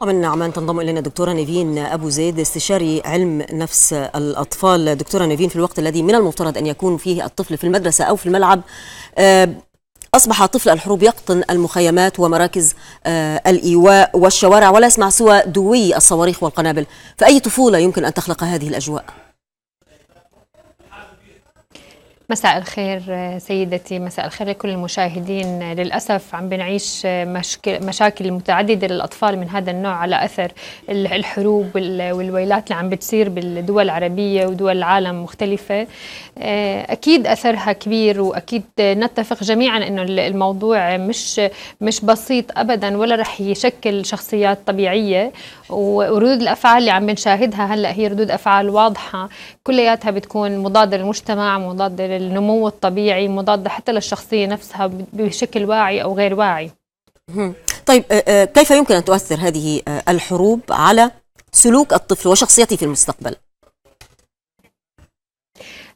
ومن عمان تنضم الينا دكتوره نيفين ابو زيد استشاري علم نفس الاطفال دكتوره نيفين في الوقت الذي من المفترض ان يكون فيه الطفل في المدرسه او في الملعب آه، اصبح طفل الحروب يقطن المخيمات ومراكز آه، الايواء والشوارع ولا يسمع سوى دوي الصواريخ والقنابل فاي طفوله يمكن ان تخلق هذه الاجواء مساء الخير آه، سيدتي مساء الخير لكل المشاهدين آه، للأسف عم بنعيش آه، مشاكل متعددة للأطفال من هذا النوع على أثر الحروب والويلات اللي عم بتصير بالدول العربية ودول العالم مختلفة أكيد أثرها كبير وأكيد نتفق جميعا أنه الموضوع مش, مش بسيط أبدا ولا رح يشكل شخصيات طبيعية وردود الأفعال اللي عم بنشاهدها هلأ هي ردود أفعال واضحة كلياتها بتكون مضادة للمجتمع مضادة للنمو الطبيعي مضادة حتى للشخصية نفسها بشكل واعي أو غير واعي طيب آه، آه، كيف يمكن أن تؤثر هذه آه، الحروب على سلوك الطفل وشخصيته في المستقبل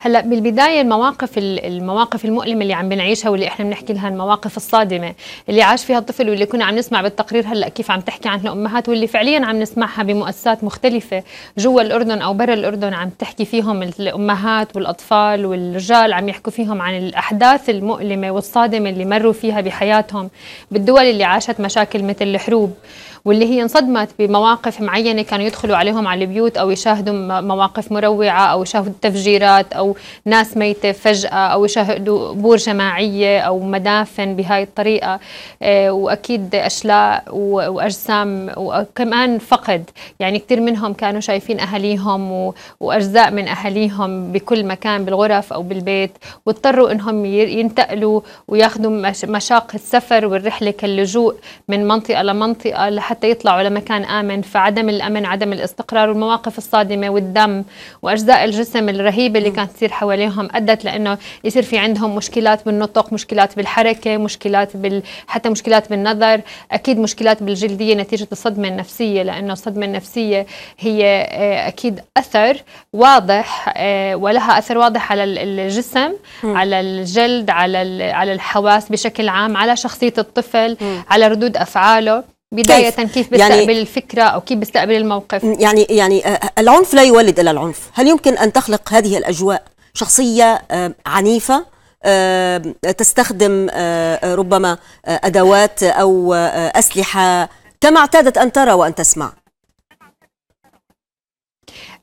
هلا بالبدايه المواقف المواقف المؤلمه اللي عم بنعيشها واللي احنا بنحكي لها المواقف الصادمه اللي عاش فيها الطفل واللي كنا عم نسمع بالتقرير هلا كيف عم تحكي عنها الامهات واللي فعليا عم نسمعها بمؤسسات مختلفه جوا الاردن او برا الاردن عم تحكي فيهم الامهات والاطفال والرجال عم يحكوا فيهم عن الاحداث المؤلمه والصادمه اللي مروا فيها بحياتهم بالدول اللي عاشت مشاكل مثل الحروب واللي هي انصدمت بمواقف معينه كانوا يدخلوا عليهم على البيوت او يشاهدوا مواقف مروعه او يشاهدوا تفجيرات او ناس ميته فجاه او يشاهدوا قبور جماعيه او مدافن بهاي الطريقه آه، واكيد اشلاء واجسام وكمان فقد يعني كثير منهم كانوا شايفين اهاليهم واجزاء من اهاليهم بكل مكان بالغرف او بالبيت واضطروا انهم ينتقلوا وياخذوا مشاق السفر والرحله كاللجوء من منطقه لمنطقه لحتى حتى يطلعوا لمكان آمن فعدم الأمن عدم الاستقرار والمواقف الصادمة والدم وأجزاء الجسم الرهيبة اللي كانت تصير حواليهم أدت لأنه يصير في عندهم مشكلات بالنطق مشكلات بالحركة مشكلات بال... حتى مشكلات بالنظر أكيد مشكلات بالجلدية نتيجة الصدمة النفسية لأنه الصدمة النفسية هي آه، أكيد أثر واضح آه، ولها أثر واضح على الجسم على الجلد على على الحواس بشكل عام على شخصية الطفل على ردود أفعاله بداية كيف, كيف بيستقبل يعني الفكرة أو كيف بيستقبل الموقف يعني يعني آه، آه، العنف لا يولد إلى العنف هل يمكن أن تخلق هذه الأجواء شخصية آه، عنيفة تستخدم ربما أدوات أو أسلحة كما اعتادت أن ترى وأن تسمع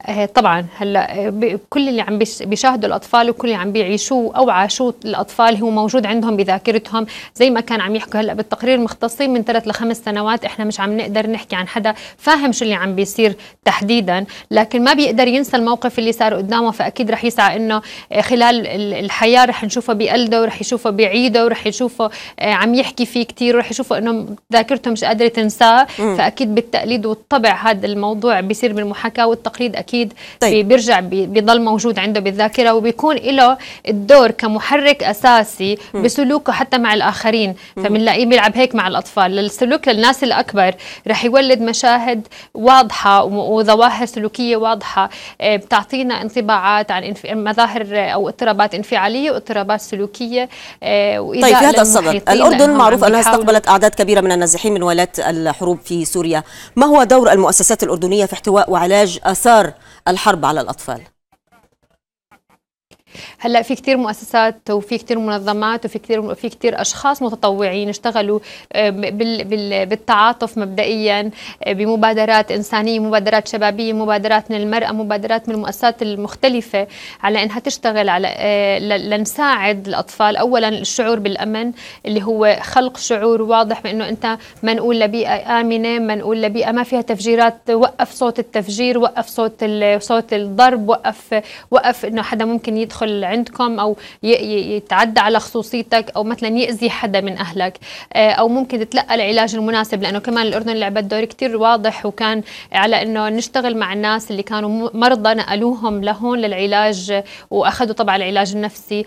آه، طبعا هلا آه، كل اللي عم بيشاهدوا الاطفال وكل اللي عم بيعيشوه او عاشوه الاطفال هو موجود عندهم بذاكرتهم زي ما كان عم يحكوا هلا بالتقرير مختصين من ثلاث لخمس سنوات احنا مش عم نقدر نحكي عن حدا فاهم شو اللي عم بيصير تحديدا لكن ما بيقدر ينسى الموقف اللي صار قدامه فاكيد رح يسعى انه آه، خلال الحياه رح نشوفه بقلده ورح يشوفه بعيده ورح يشوفه عم يحكي فيه كثير ورح يشوفه انه ذاكرته مش قادره تنساه فاكيد بالتقليد والطبع هذا الموضوع بيصير بالمحاكاه والتقليد اكيد طيب. بيرجع بيضل موجود عنده بالذاكره وبيكون له الدور كمحرك اساسي م. بسلوكه حتى مع الاخرين فبنلاقيه بيلعب هيك مع الاطفال السلوك للناس الاكبر رح يولد مشاهد واضحه وظواهر سلوكيه واضحه آه، بتعطينا انطباعات عن مظاهر آه، او اضطرابات انفعاليه واضطرابات سلوكيه آه، واذا طيب في هذا الصدد الاردن معروف انها استقبلت اعداد كبيره من النازحين من ولايات الحروب في سوريا ما هو دور المؤسسات الاردنيه في احتواء وعلاج اثار الحرب على الأطفال هلا في كثير مؤسسات وفي كثير منظمات وفي كثير في كثير اشخاص متطوعين اشتغلوا آه، بالتعاطف مبدئيا آه، بمبادرات انسانيه مبادرات شبابيه مبادرات من المراه مبادرات من المؤسسات المختلفه على انها تشتغل على آه، لنساعد الاطفال اولا الشعور بالامن اللي هو خلق شعور واضح بانه انت منقول لبيئه امنه منقول لبيئه ما فيها تفجيرات وقف صوت التفجير وقف صوت صوت الضرب وقف وقف انه حدا ممكن يدخل يدخل عندكم او يتعدى على خصوصيتك او مثلا ياذي حدا من اهلك آه، او ممكن تتلقى العلاج المناسب لانه كمان الاردن لعبت دور كثير واضح وكان على انه نشتغل مع الناس اللي كانوا مرضى نقلوهم لهون للعلاج واخذوا طبعا العلاج النفسي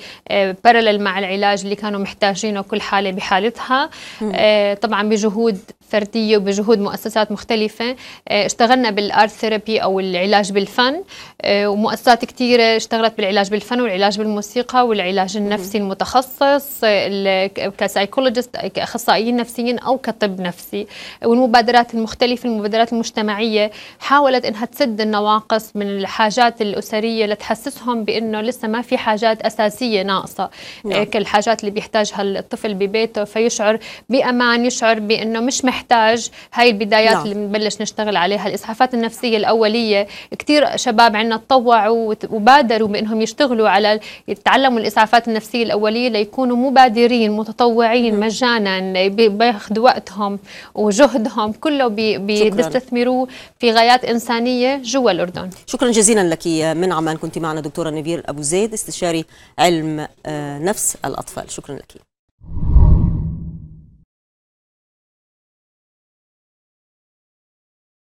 بارلل آه، مع العلاج اللي كانوا محتاجينه كل حاله بحالتها آه، طبعا بجهود فرديه وبجهود مؤسسات مختلفه اشتغلنا بالارت ثيرابي او العلاج بالفن ومؤسسات كثيره اشتغلت بالعلاج بالفن والعلاج بالموسيقى والعلاج النفسي المتخصص كسايكولوجيست كاخصائيين نفسيين او كطب نفسي والمبادرات المختلفه المبادرات المجتمعيه حاولت انها تسد النواقص من الحاجات الاسريه لتحسسهم بانه لسه ما في حاجات اساسيه ناقصه نعم. إيه، كالحاجات اللي بيحتاجها الطفل ببيته فيشعر بامان يشعر بانه مش محتاج هاي البدايات نعم. اللي بنبلش نشتغل عليها الاسعافات النفسيه الاوليه كثير شباب عندنا تطوعوا وبادروا بانهم يشتغلوا على على يتعلموا الاسعافات النفسيه الاوليه ليكونوا مبادرين متطوعين مجانا بياخذوا وقتهم وجهدهم كله بيستثمروه في غايات انسانيه جوا الاردن شكرا جزيلا لك من عمان كنت معنا دكتوره نبيل ابو زيد استشاري علم آه، نفس الاطفال شكرا لك